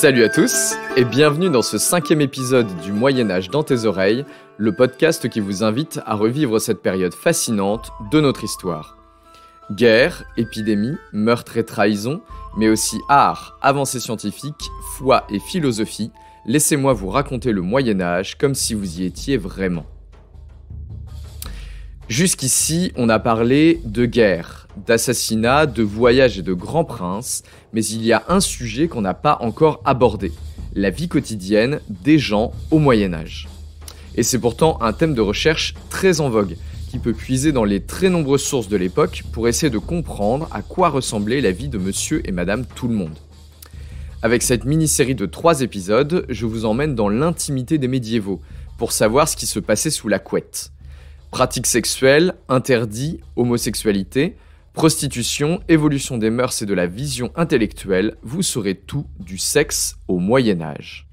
Salut à tous et bienvenue dans ce cinquième épisode du Moyen Âge dans tes oreilles, le podcast qui vous invite à revivre cette période fascinante de notre histoire. Guerre, épidémie, meurtre et trahison, mais aussi art, avancées scientifiques, foi et philosophie, laissez-moi vous raconter le Moyen Âge comme si vous y étiez vraiment. Jusqu'ici, on a parlé de guerre, d'assassinats, de voyages et de grands princes, mais il y a un sujet qu'on n'a pas encore abordé, la vie quotidienne des gens au Moyen Âge. Et c'est pourtant un thème de recherche très en vogue, qui peut puiser dans les très nombreuses sources de l'époque pour essayer de comprendre à quoi ressemblait la vie de monsieur et madame tout le monde. Avec cette mini-série de trois épisodes, je vous emmène dans l'intimité des médiévaux, pour savoir ce qui se passait sous la couette. Pratiques sexuelles, interdits, homosexualité, Prostitution, évolution des mœurs et de la vision intellectuelle, vous saurez tout du sexe au Moyen Âge.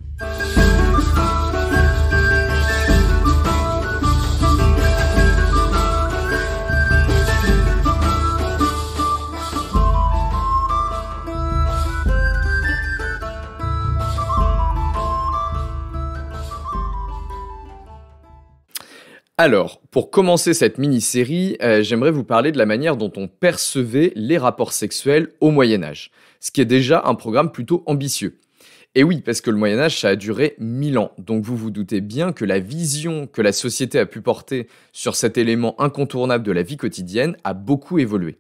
Alors, pour commencer cette mini-série, euh, j'aimerais vous parler de la manière dont on percevait les rapports sexuels au Moyen Âge, ce qui est déjà un programme plutôt ambitieux. Et oui, parce que le Moyen Âge, ça a duré 1000 ans, donc vous vous doutez bien que la vision que la société a pu porter sur cet élément incontournable de la vie quotidienne a beaucoup évolué.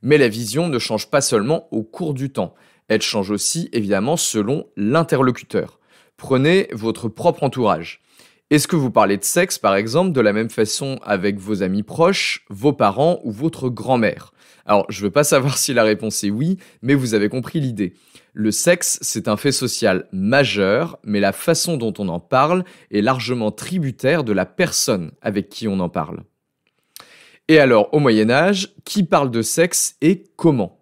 Mais la vision ne change pas seulement au cours du temps, elle change aussi évidemment selon l'interlocuteur. Prenez votre propre entourage. Est-ce que vous parlez de sexe, par exemple, de la même façon avec vos amis proches, vos parents ou votre grand-mère Alors, je ne veux pas savoir si la réponse est oui, mais vous avez compris l'idée. Le sexe, c'est un fait social majeur, mais la façon dont on en parle est largement tributaire de la personne avec qui on en parle. Et alors, au Moyen Âge, qui parle de sexe et comment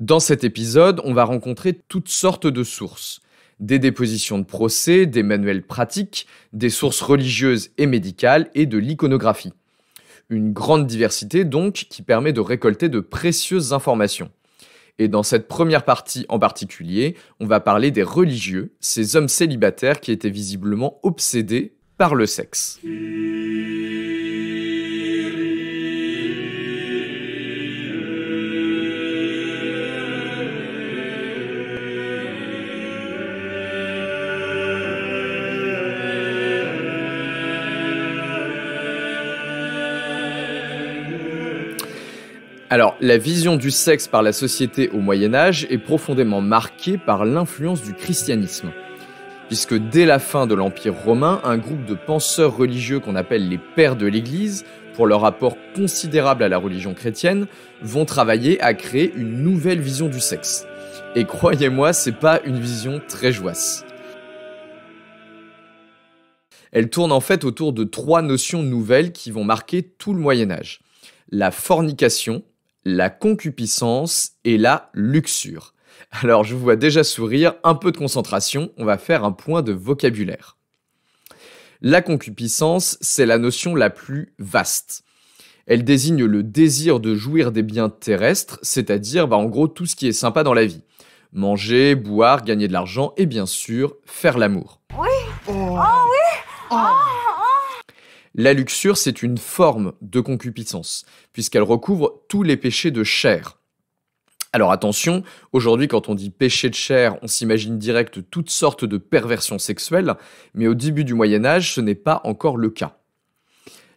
Dans cet épisode, on va rencontrer toutes sortes de sources des dépositions de procès, des manuels pratiques, des sources religieuses et médicales et de l'iconographie. Une grande diversité donc qui permet de récolter de précieuses informations. Et dans cette première partie en particulier, on va parler des religieux, ces hommes célibataires qui étaient visiblement obsédés par le sexe. Alors, la vision du sexe par la société au Moyen Âge est profondément marquée par l'influence du christianisme, puisque dès la fin de l'Empire romain, un groupe de penseurs religieux qu'on appelle les pères de l'Église, pour leur apport considérable à la religion chrétienne, vont travailler à créer une nouvelle vision du sexe. Et croyez-moi, c'est pas une vision très joisse. Elle tourne en fait autour de trois notions nouvelles qui vont marquer tout le Moyen Âge. La fornication, la concupiscence et la luxure. Alors je vous vois déjà sourire, un peu de concentration, on va faire un point de vocabulaire. La concupiscence, c'est la notion la plus vaste. Elle désigne le désir de jouir des biens terrestres, c'est-à-dire bah, en gros tout ce qui est sympa dans la vie. Manger, boire, gagner de l'argent et bien sûr faire l'amour. Oui. Oh, oh oui. Oh. La luxure, c'est une forme de concupiscence, puisqu'elle recouvre tous les péchés de chair. Alors attention, aujourd'hui quand on dit péché de chair, on s'imagine direct toutes sortes de perversions sexuelles, mais au début du Moyen Âge, ce n'est pas encore le cas.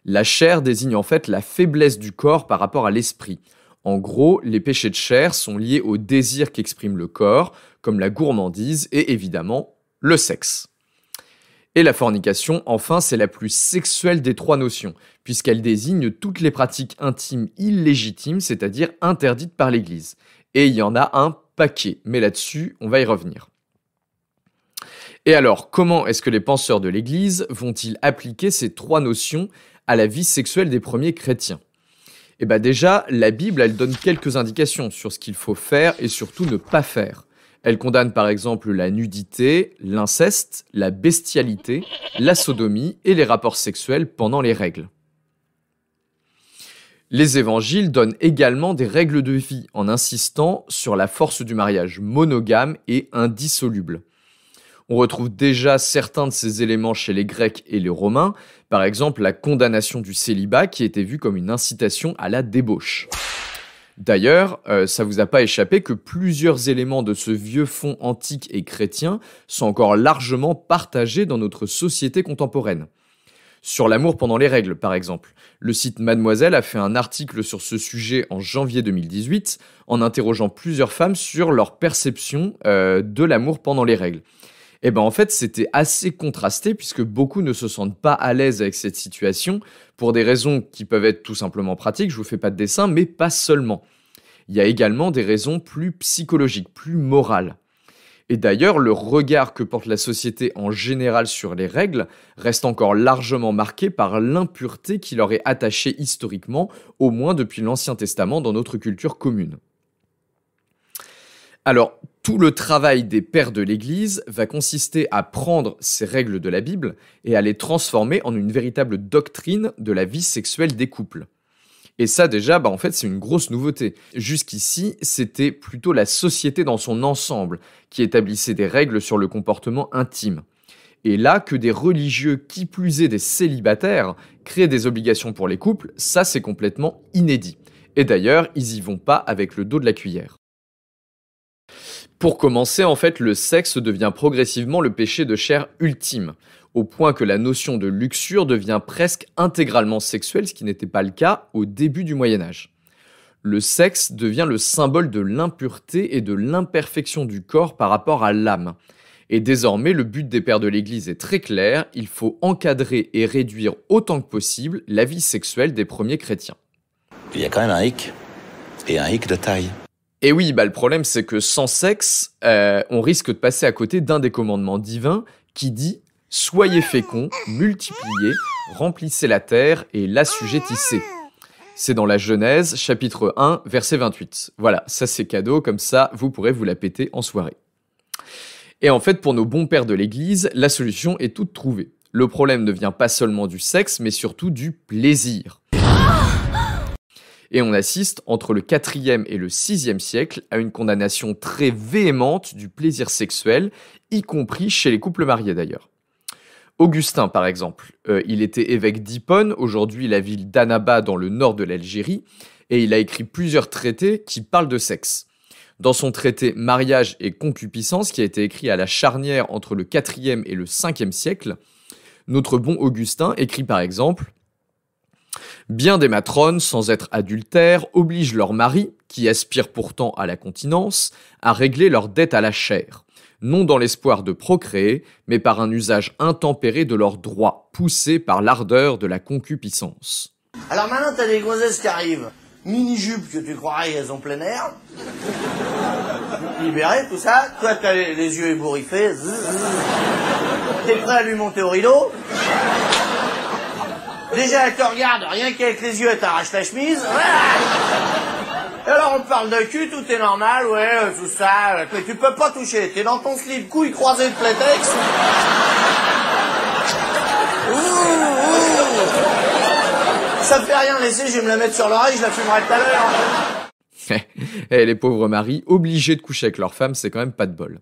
La chair désigne en fait la faiblesse du corps par rapport à l'esprit. En gros, les péchés de chair sont liés au désir qu'exprime le corps, comme la gourmandise et évidemment le sexe. Et la fornication, enfin, c'est la plus sexuelle des trois notions, puisqu'elle désigne toutes les pratiques intimes illégitimes, c'est-à-dire interdites par l'Église. Et il y en a un paquet, mais là-dessus, on va y revenir. Et alors, comment est-ce que les penseurs de l'Église vont-ils appliquer ces trois notions à la vie sexuelle des premiers chrétiens Eh bien déjà, la Bible, elle donne quelques indications sur ce qu'il faut faire et surtout ne pas faire. Elle condamne par exemple la nudité, l'inceste, la bestialité, la sodomie et les rapports sexuels pendant les règles. Les évangiles donnent également des règles de vie en insistant sur la force du mariage monogame et indissoluble. On retrouve déjà certains de ces éléments chez les Grecs et les Romains, par exemple la condamnation du célibat qui était vue comme une incitation à la débauche. D'ailleurs, euh, ça vous a pas échappé que plusieurs éléments de ce vieux fond antique et chrétien sont encore largement partagés dans notre société contemporaine. Sur l'amour pendant les règles, par exemple. Le site Mademoiselle a fait un article sur ce sujet en janvier 2018 en interrogeant plusieurs femmes sur leur perception euh, de l'amour pendant les règles. Eh ben en fait, c'était assez contrasté puisque beaucoup ne se sentent pas à l'aise avec cette situation pour des raisons qui peuvent être tout simplement pratiques, je vous fais pas de dessin, mais pas seulement. Il y a également des raisons plus psychologiques, plus morales. Et d'ailleurs, le regard que porte la société en général sur les règles reste encore largement marqué par l'impureté qui leur est attachée historiquement, au moins depuis l'Ancien Testament dans notre culture commune. Alors, tout le travail des pères de l'Église va consister à prendre ces règles de la Bible et à les transformer en une véritable doctrine de la vie sexuelle des couples. Et ça déjà, bah en fait, c'est une grosse nouveauté. Jusqu'ici, c'était plutôt la société dans son ensemble qui établissait des règles sur le comportement intime. Et là, que des religieux, qui plus est des célibataires, créent des obligations pour les couples, ça c'est complètement inédit. Et d'ailleurs, ils y vont pas avec le dos de la cuillère. Pour commencer, en fait, le sexe devient progressivement le péché de chair ultime, au point que la notion de luxure devient presque intégralement sexuelle, ce qui n'était pas le cas au début du Moyen Âge. Le sexe devient le symbole de l'impureté et de l'imperfection du corps par rapport à l'âme. Et désormais, le but des pères de l'Église est très clair, il faut encadrer et réduire autant que possible la vie sexuelle des premiers chrétiens. Il y a quand même un hic, et un hic de taille. Et oui, bah, le problème, c'est que sans sexe, euh, on risque de passer à côté d'un des commandements divins qui dit Soyez féconds, multipliez, remplissez la terre et l'assujettissez. C'est dans la Genèse, chapitre 1, verset 28. Voilà, ça c'est cadeau, comme ça vous pourrez vous la péter en soirée. Et en fait, pour nos bons pères de l'Église, la solution est toute trouvée. Le problème ne vient pas seulement du sexe, mais surtout du plaisir et on assiste entre le 4e et le 6e siècle à une condamnation très véhémente du plaisir sexuel, y compris chez les couples mariés d'ailleurs. Augustin, par exemple, euh, il était évêque d'Hippone, aujourd'hui la ville d'Annaba dans le nord de l'Algérie, et il a écrit plusieurs traités qui parlent de sexe. Dans son traité Mariage et concupiscence, qui a été écrit à la charnière entre le 4e et le 5e siècle, notre bon Augustin écrit par exemple Bien des matrones, sans être adultères, obligent leurs maris, qui aspirent pourtant à la continence, à régler leurs dettes à la chair, non dans l'espoir de procréer, mais par un usage intempéré de leurs droits, poussés par l'ardeur de la concupiscence. Alors maintenant, t'as des gonzesses qui arrivent, mini-jupes que tu croirais qu'elles ont plein air, libérées, tout ça, toi t'as les, les yeux ébouriffés, t'es prêt à lui monter au rideau Déjà, elle te regarde, rien qu'avec les yeux, elle t'arrache la chemise. Et alors, on parle de cul, tout est normal, ouais, euh, tout ça. Euh, mais tu peux pas toucher, t'es dans ton slip, couille croisée de prétexte. Ouh, Ça fait rien, laisser, je vais me la mettre sur l'oreille, je la fumerai tout à l'heure. Et eh, eh, les pauvres maris, obligés de coucher avec leur femme, c'est quand même pas de bol.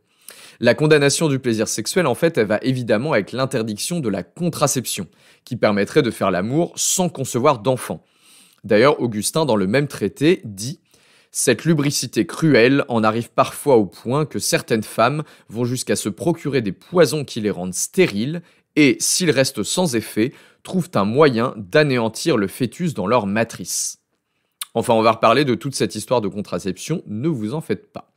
La condamnation du plaisir sexuel, en fait, elle va évidemment avec l'interdiction de la contraception, qui permettrait de faire l'amour sans concevoir d'enfant. D'ailleurs, Augustin, dans le même traité, dit cette lubricité cruelle en arrive parfois au point que certaines femmes vont jusqu'à se procurer des poisons qui les rendent stériles et, s'ils restent sans effet, trouvent un moyen d'anéantir le fœtus dans leur matrice. Enfin, on va reparler de toute cette histoire de contraception, ne vous en faites pas.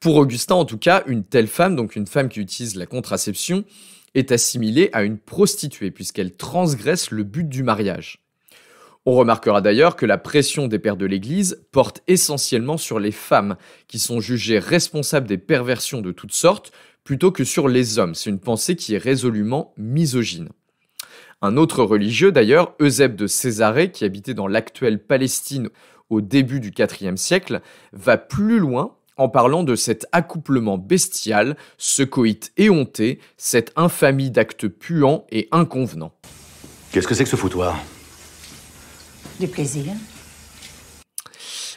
Pour Augustin, en tout cas, une telle femme, donc une femme qui utilise la contraception, est assimilée à une prostituée puisqu'elle transgresse le but du mariage. On remarquera d'ailleurs que la pression des pères de l'Église porte essentiellement sur les femmes, qui sont jugées responsables des perversions de toutes sortes, plutôt que sur les hommes. C'est une pensée qui est résolument misogyne. Un autre religieux d'ailleurs, Eusèbe de Césarée, qui habitait dans l'actuelle Palestine au début du IVe siècle, va plus loin en parlant de cet accouplement bestial, ce coït éhonté, cette infamie d'actes puants et inconvenants. Qu'est-ce que c'est que ce foutoir Du plaisir.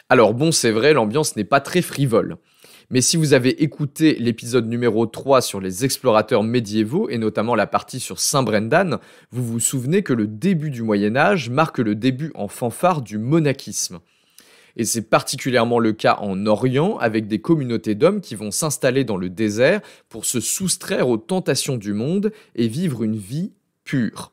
Alors bon, c'est vrai, l'ambiance n'est pas très frivole. Mais si vous avez écouté l'épisode numéro 3 sur les explorateurs médiévaux, et notamment la partie sur Saint Brendan, vous vous souvenez que le début du Moyen Âge marque le début en fanfare du monachisme. Et c'est particulièrement le cas en Orient, avec des communautés d'hommes qui vont s'installer dans le désert pour se soustraire aux tentations du monde et vivre une vie pure.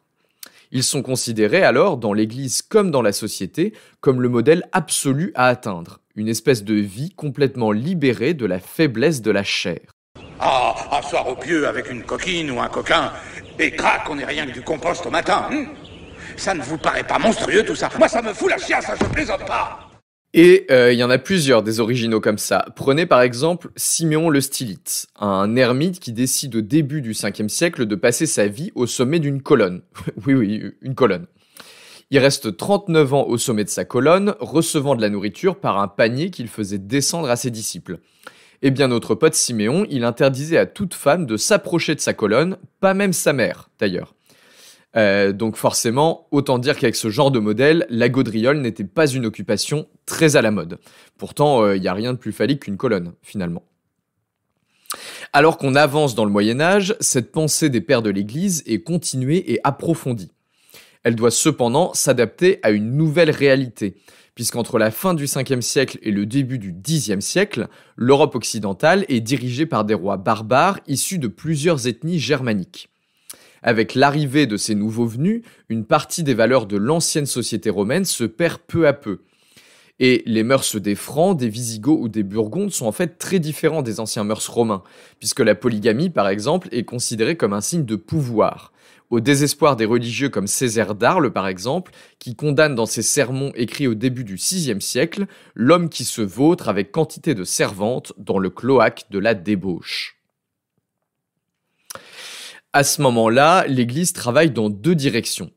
Ils sont considérés alors, dans l'Église comme dans la société, comme le modèle absolu à atteindre, une espèce de vie complètement libérée de la faiblesse de la chair. Ah, asseoir au pieu avec une coquine ou un coquin, et crac, on n'est rien que du compost au matin. Hein ça ne vous paraît pas monstrueux tout ça Moi, ça me fout la ça hein, je plaisante pas et euh, il y en a plusieurs des originaux comme ça. Prenez par exemple Siméon le Stylite, un ermite qui décide au début du 5 siècle de passer sa vie au sommet d'une colonne. oui, oui, une colonne. Il reste 39 ans au sommet de sa colonne, recevant de la nourriture par un panier qu'il faisait descendre à ses disciples. Et bien notre pote Siméon, il interdisait à toute femme de s'approcher de sa colonne, pas même sa mère d'ailleurs. Euh, donc forcément, autant dire qu'avec ce genre de modèle, la gaudriole n'était pas une occupation très à la mode. Pourtant, il euh, n'y a rien de plus phallique qu'une colonne, finalement. Alors qu'on avance dans le Moyen Âge, cette pensée des pères de l'Église est continuée et approfondie. Elle doit cependant s'adapter à une nouvelle réalité, puisqu'entre la fin du 5e siècle et le début du 10e siècle, l'Europe occidentale est dirigée par des rois barbares issus de plusieurs ethnies germaniques. Avec l'arrivée de ces nouveaux venus, une partie des valeurs de l'ancienne société romaine se perd peu à peu. Et les mœurs des Francs, des Visigoths ou des Burgondes sont en fait très différents des anciens mœurs romains, puisque la polygamie, par exemple, est considérée comme un signe de pouvoir. Au désespoir des religieux comme Césaire d'Arles, par exemple, qui condamne dans ses sermons écrits au début du VIe siècle l'homme qui se vautre avec quantité de servantes dans le cloaque de la débauche. À ce moment-là, l'Église travaille dans deux directions.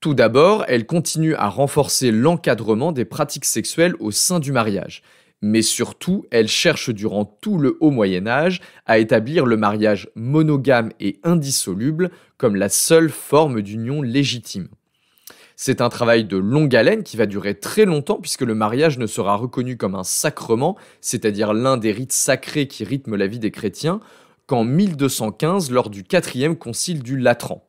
Tout d'abord, elle continue à renforcer l'encadrement des pratiques sexuelles au sein du mariage. Mais surtout, elle cherche durant tout le haut Moyen Âge à établir le mariage monogame et indissoluble comme la seule forme d'union légitime. C'est un travail de longue haleine qui va durer très longtemps puisque le mariage ne sera reconnu comme un sacrement, c'est-à-dire l'un des rites sacrés qui rythment la vie des chrétiens, qu'en 1215 lors du quatrième concile du Latran.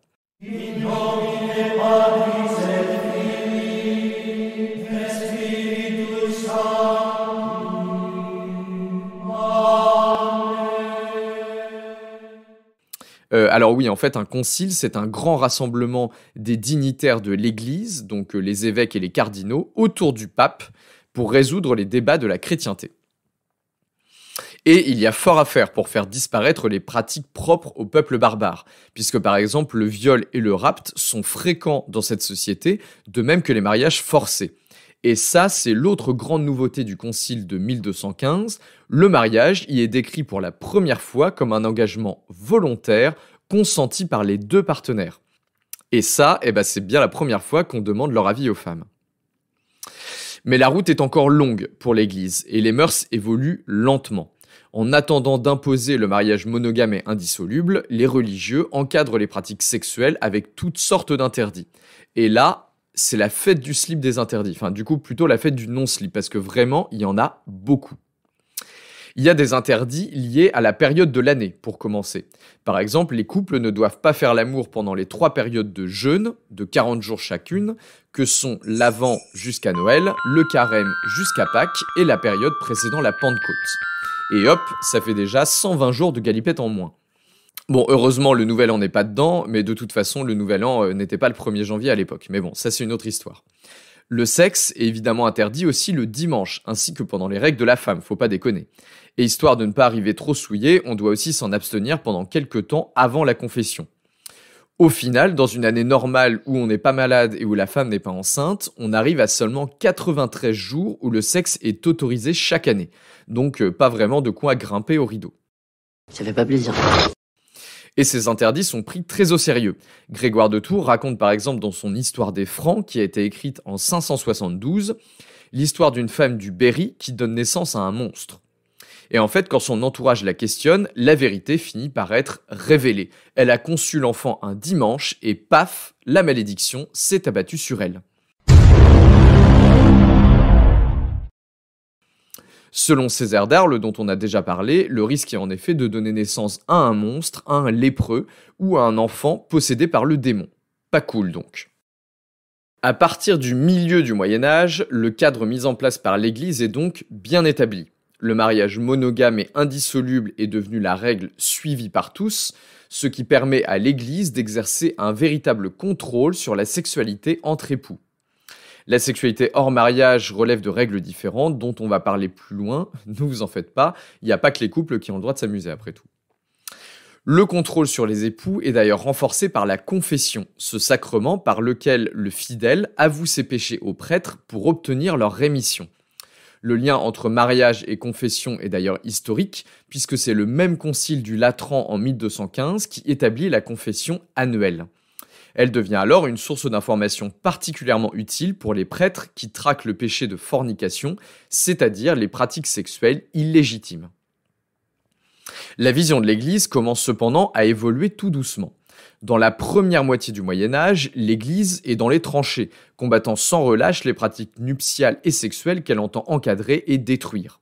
Euh, alors oui, en fait, un concile, c'est un grand rassemblement des dignitaires de l'Église, donc euh, les évêques et les cardinaux, autour du pape, pour résoudre les débats de la chrétienté et il y a fort à faire pour faire disparaître les pratiques propres au peuple barbare, puisque par exemple le viol et le rapt sont fréquents dans cette société, de même que les mariages forcés. Et ça, c'est l'autre grande nouveauté du concile de 1215, le mariage y est décrit pour la première fois comme un engagement volontaire consenti par les deux partenaires. Et ça, eh ben, c'est bien la première fois qu'on demande leur avis aux femmes. Mais la route est encore longue pour l'Église et les mœurs évoluent lentement. En attendant d'imposer le mariage monogame et indissoluble, les religieux encadrent les pratiques sexuelles avec toutes sortes d'interdits. Et là, c'est la fête du slip des interdits. Enfin, du coup, plutôt la fête du non-slip, parce que vraiment, il y en a beaucoup. Il y a des interdits liés à la période de l'année, pour commencer. Par exemple, les couples ne doivent pas faire l'amour pendant les trois périodes de jeûne, de 40 jours chacune, que sont l'Avent jusqu'à Noël, le Carême jusqu'à Pâques et la période précédant la Pentecôte. Et hop, ça fait déjà 120 jours de galipette en moins. Bon, heureusement, le nouvel an n'est pas dedans, mais de toute façon, le nouvel an euh, n'était pas le 1er janvier à l'époque. Mais bon, ça c'est une autre histoire. Le sexe est évidemment interdit aussi le dimanche, ainsi que pendant les règles de la femme, faut pas déconner. Et histoire de ne pas arriver trop souillé, on doit aussi s'en abstenir pendant quelques temps avant la confession. Au final, dans une année normale où on n'est pas malade et où la femme n'est pas enceinte, on arrive à seulement 93 jours où le sexe est autorisé chaque année. Donc euh, pas vraiment de quoi grimper au rideau. Ça fait pas plaisir. Et ces interdits sont pris très au sérieux. Grégoire de Tours raconte par exemple dans son Histoire des Francs, qui a été écrite en 572, l'histoire d'une femme du Berry qui donne naissance à un monstre. Et en fait, quand son entourage la questionne, la vérité finit par être révélée. Elle a conçu l'enfant un dimanche et paf, la malédiction s'est abattue sur elle. Selon César d'Arles, dont on a déjà parlé, le risque est en effet de donner naissance à un monstre, à un lépreux ou à un enfant possédé par le démon. Pas cool donc. À partir du milieu du Moyen Âge, le cadre mis en place par l'Église est donc bien établi. Le mariage monogame et indissoluble est devenu la règle suivie par tous, ce qui permet à l'Église d'exercer un véritable contrôle sur la sexualité entre époux. La sexualité hors mariage relève de règles différentes dont on va parler plus loin, ne vous en faites pas, il n'y a pas que les couples qui ont le droit de s'amuser après tout. Le contrôle sur les époux est d'ailleurs renforcé par la confession, ce sacrement par lequel le fidèle avoue ses péchés au prêtre pour obtenir leur rémission. Le lien entre mariage et confession est d'ailleurs historique, puisque c'est le même concile du Latran en 1215 qui établit la confession annuelle. Elle devient alors une source d'information particulièrement utile pour les prêtres qui traquent le péché de fornication, c'est-à-dire les pratiques sexuelles illégitimes. La vision de l'Église commence cependant à évoluer tout doucement. Dans la première moitié du Moyen Âge, l'Église est dans les tranchées, combattant sans relâche les pratiques nuptiales et sexuelles qu'elle entend encadrer et détruire.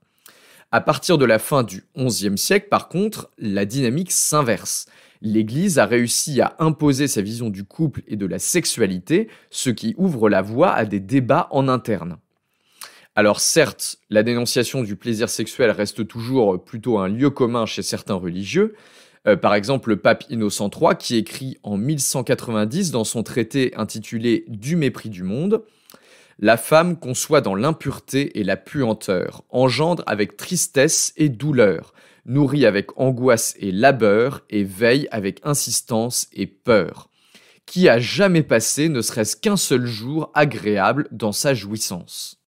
À partir de la fin du XIe siècle, par contre, la dynamique s'inverse. L'Église a réussi à imposer sa vision du couple et de la sexualité, ce qui ouvre la voie à des débats en interne. Alors certes, la dénonciation du plaisir sexuel reste toujours plutôt un lieu commun chez certains religieux, euh, par exemple, le pape Innocent III, qui écrit en 1190 dans son traité intitulé Du mépris du monde La femme conçoit dans l'impureté et la puanteur, engendre avec tristesse et douleur, nourrit avec angoisse et labeur, et veille avec insistance et peur. Qui a jamais passé ne serait-ce qu'un seul jour agréable dans sa jouissance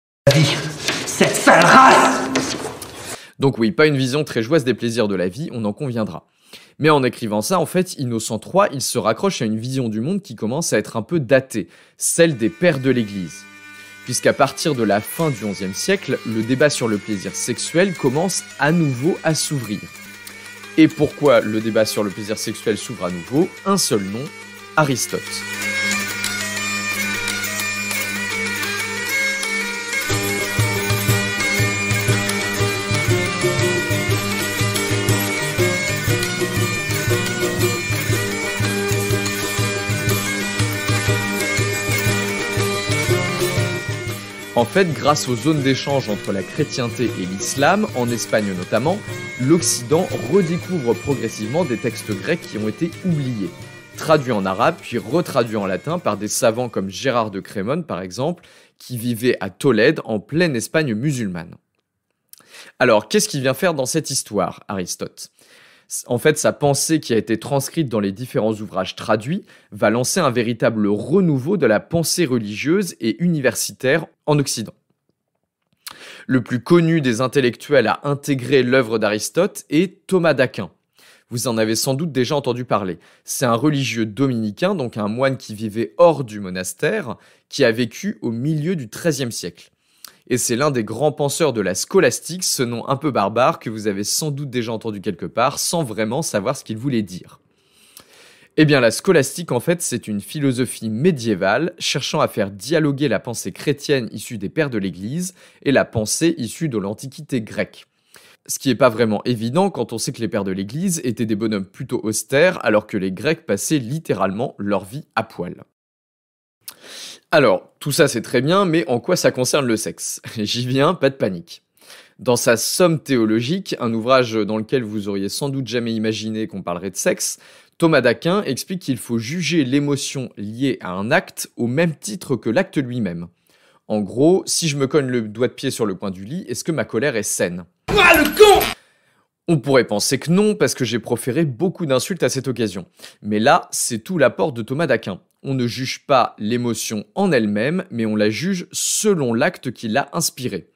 Cette sale race donc oui, pas une vision très joyeuse des plaisirs de la vie, on en conviendra. Mais en écrivant ça, en fait, Innocent III, il se raccroche à une vision du monde qui commence à être un peu datée, celle des pères de l'Église. Puisqu'à partir de la fin du XIe siècle, le débat sur le plaisir sexuel commence à nouveau à s'ouvrir. Et pourquoi le débat sur le plaisir sexuel s'ouvre à nouveau Un seul nom, Aristote. En fait, grâce aux zones d'échange entre la chrétienté et l'islam, en Espagne notamment, l'Occident redécouvre progressivement des textes grecs qui ont été oubliés, traduits en arabe puis retraduits en latin par des savants comme Gérard de Crémone par exemple, qui vivait à Tolède en pleine Espagne musulmane. Alors, qu'est-ce qu'il vient faire dans cette histoire, Aristote en fait, sa pensée qui a été transcrite dans les différents ouvrages traduits va lancer un véritable renouveau de la pensée religieuse et universitaire en Occident. Le plus connu des intellectuels à intégrer l'œuvre d'Aristote est Thomas d'Aquin. Vous en avez sans doute déjà entendu parler. C'est un religieux dominicain, donc un moine qui vivait hors du monastère, qui a vécu au milieu du XIIIe siècle et c'est l'un des grands penseurs de la scolastique, ce nom un peu barbare que vous avez sans doute déjà entendu quelque part sans vraiment savoir ce qu'il voulait dire. Eh bien, la scolastique, en fait, c'est une philosophie médiévale cherchant à faire dialoguer la pensée chrétienne issue des pères de l'Église et la pensée issue de l'Antiquité grecque. Ce qui n'est pas vraiment évident quand on sait que les pères de l'Église étaient des bonhommes plutôt austères alors que les Grecs passaient littéralement leur vie à poil. Alors, tout ça c'est très bien, mais en quoi ça concerne le sexe J'y viens, pas de panique. Dans sa Somme théologique, un ouvrage dans lequel vous auriez sans doute jamais imaginé qu'on parlerait de sexe, Thomas d'Aquin explique qu'il faut juger l'émotion liée à un acte au même titre que l'acte lui-même. En gros, si je me cogne le doigt de pied sur le coin du lit, est-ce que ma colère est saine ah, le con on pourrait penser que non, parce que j'ai proféré beaucoup d'insultes à cette occasion. Mais là, c'est tout l'apport de Thomas d'Aquin. On ne juge pas l'émotion en elle-même, mais on la juge selon l'acte qui l'a inspirée.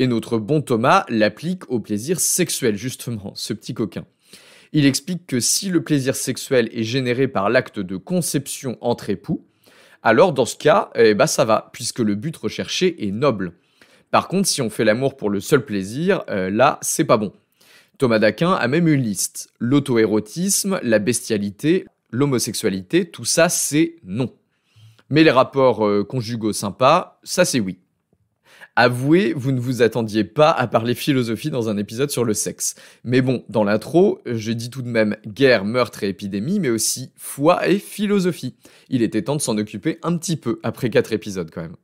Et notre bon Thomas l'applique au plaisir sexuel, justement, ce petit coquin. Il explique que si le plaisir sexuel est généré par l'acte de conception entre époux, alors dans ce cas, eh ben, ça va, puisque le but recherché est noble. Par contre, si on fait l'amour pour le seul plaisir, euh, là, c'est pas bon. Thomas d'Aquin a même une liste l'auto-érotisme, la bestialité, l'homosexualité, tout ça c'est non. Mais les rapports euh, conjugaux sympas, ça c'est oui. Avouez, vous ne vous attendiez pas à parler philosophie dans un épisode sur le sexe. Mais bon, dans l'intro, je dis tout de même guerre, meurtre et épidémie, mais aussi foi et philosophie. Il était temps de s'en occuper un petit peu après quatre épisodes quand même.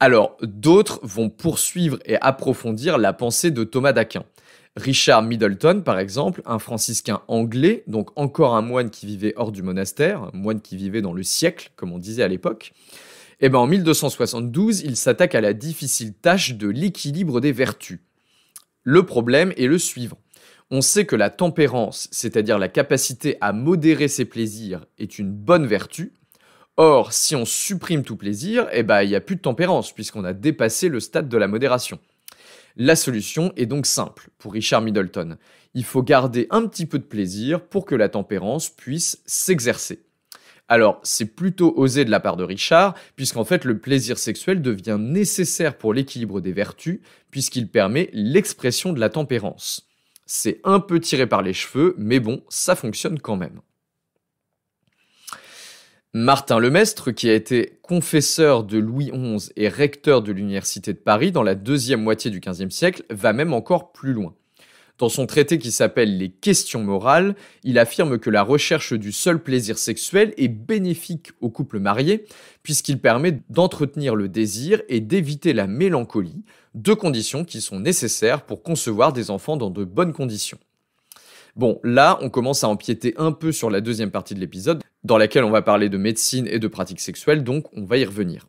Alors, d'autres vont poursuivre et approfondir la pensée de Thomas d'Aquin. Richard Middleton, par exemple, un franciscain anglais, donc encore un moine qui vivait hors du monastère, moine qui vivait dans le siècle, comme on disait à l'époque, eh bien en 1272, il s'attaque à la difficile tâche de l'équilibre des vertus. Le problème est le suivant. On sait que la tempérance, c'est-à-dire la capacité à modérer ses plaisirs, est une bonne vertu, Or, si on supprime tout plaisir, eh ben, il n'y a plus de tempérance, puisqu'on a dépassé le stade de la modération. La solution est donc simple pour Richard Middleton. Il faut garder un petit peu de plaisir pour que la tempérance puisse s'exercer. Alors, c'est plutôt osé de la part de Richard, puisqu'en fait le plaisir sexuel devient nécessaire pour l'équilibre des vertus, puisqu'il permet l'expression de la tempérance. C'est un peu tiré par les cheveux, mais bon, ça fonctionne quand même. Martin Lemestre, qui a été confesseur de Louis XI et recteur de l'Université de Paris dans la deuxième moitié du XVe siècle, va même encore plus loin. Dans son traité qui s'appelle Les questions morales, il affirme que la recherche du seul plaisir sexuel est bénéfique au couple marié, puisqu'il permet d'entretenir le désir et d'éviter la mélancolie, deux conditions qui sont nécessaires pour concevoir des enfants dans de bonnes conditions. Bon, là, on commence à empiéter un peu sur la deuxième partie de l'épisode, dans laquelle on va parler de médecine et de pratiques sexuelles, donc on va y revenir.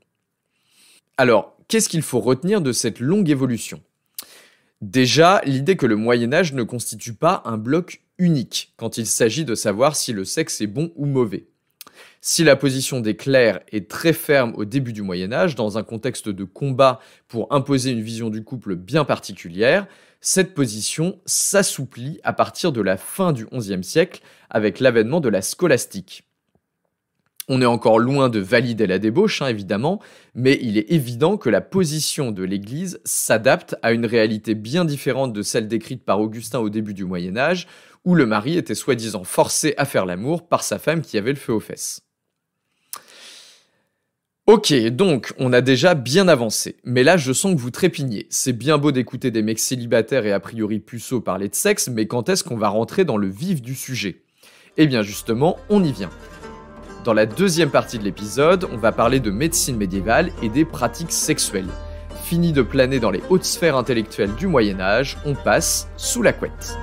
Alors, qu'est-ce qu'il faut retenir de cette longue évolution Déjà, l'idée que le Moyen Âge ne constitue pas un bloc unique quand il s'agit de savoir si le sexe est bon ou mauvais. Si la position des clercs est très ferme au début du Moyen Âge, dans un contexte de combat pour imposer une vision du couple bien particulière, cette position s'assouplit à partir de la fin du XIe siècle avec l'avènement de la scolastique. On est encore loin de valider la débauche, hein, évidemment, mais il est évident que la position de l'Église s'adapte à une réalité bien différente de celle décrite par Augustin au début du Moyen Âge, où le mari était soi-disant forcé à faire l'amour par sa femme qui avait le feu aux fesses. Ok, donc on a déjà bien avancé, mais là je sens que vous trépignez. C'est bien beau d'écouter des mecs célibataires et a priori puceaux parler de sexe, mais quand est-ce qu'on va rentrer dans le vif du sujet Eh bien justement, on y vient. Dans la deuxième partie de l'épisode, on va parler de médecine médiévale et des pratiques sexuelles. Fini de planer dans les hautes sphères intellectuelles du Moyen Âge, on passe sous la couette.